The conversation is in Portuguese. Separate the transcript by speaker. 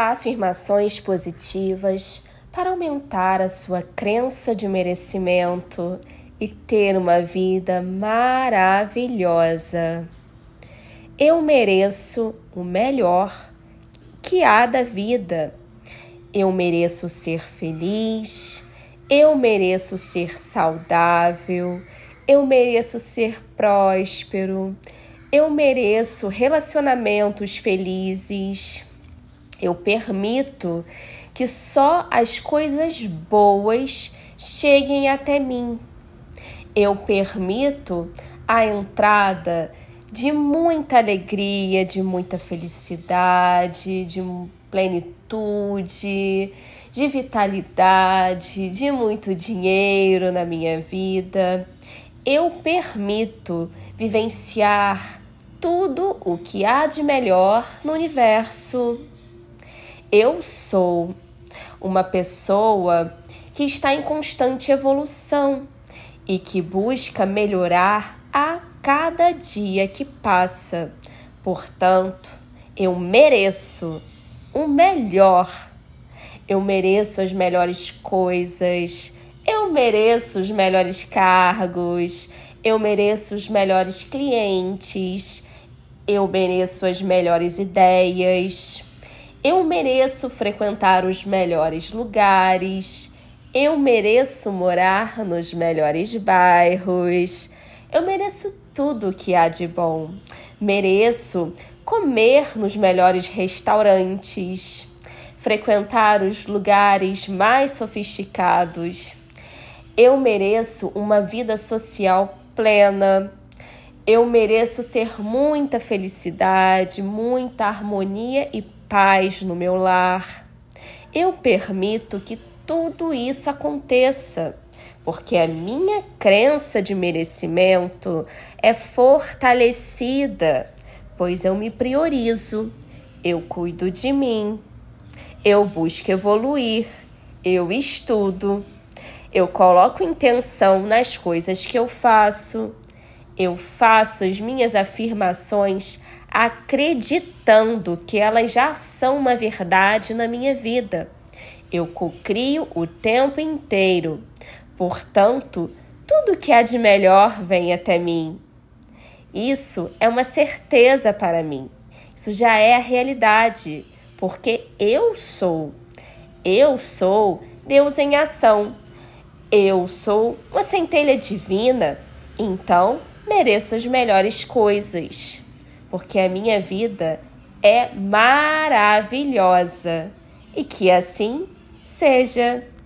Speaker 1: afirmações positivas para aumentar a sua crença de merecimento e ter uma vida maravilhosa. Eu mereço o melhor que há da vida. Eu mereço ser feliz. Eu mereço ser saudável. Eu mereço ser próspero. Eu mereço relacionamentos felizes. Eu permito que só as coisas boas cheguem até mim. Eu permito a entrada de muita alegria, de muita felicidade, de plenitude, de vitalidade, de muito dinheiro na minha vida. Eu permito vivenciar tudo o que há de melhor no universo. Eu sou uma pessoa que está em constante evolução e que busca melhorar a cada dia que passa. Portanto, eu mereço o melhor. Eu mereço as melhores coisas. Eu mereço os melhores cargos. Eu mereço os melhores clientes. Eu mereço as melhores ideias. Eu mereço frequentar os melhores lugares. Eu mereço morar nos melhores bairros. Eu mereço tudo o que há de bom. Mereço comer nos melhores restaurantes, frequentar os lugares mais sofisticados. Eu mereço uma vida social plena. Eu mereço ter muita felicidade, muita harmonia e paz no meu lar. Eu permito que tudo isso aconteça, porque a minha crença de merecimento é fortalecida, pois eu me priorizo, eu cuido de mim, eu busco evoluir, eu estudo, eu coloco intenção nas coisas que eu faço, eu faço as minhas afirmações acreditando que elas já são uma verdade na minha vida. Eu cocrio o tempo inteiro. Portanto, tudo que há de melhor vem até mim. Isso é uma certeza para mim. Isso já é a realidade, porque eu sou. Eu sou Deus em ação. Eu sou uma centelha divina, então mereço as melhores coisas porque a minha vida é maravilhosa e que assim seja.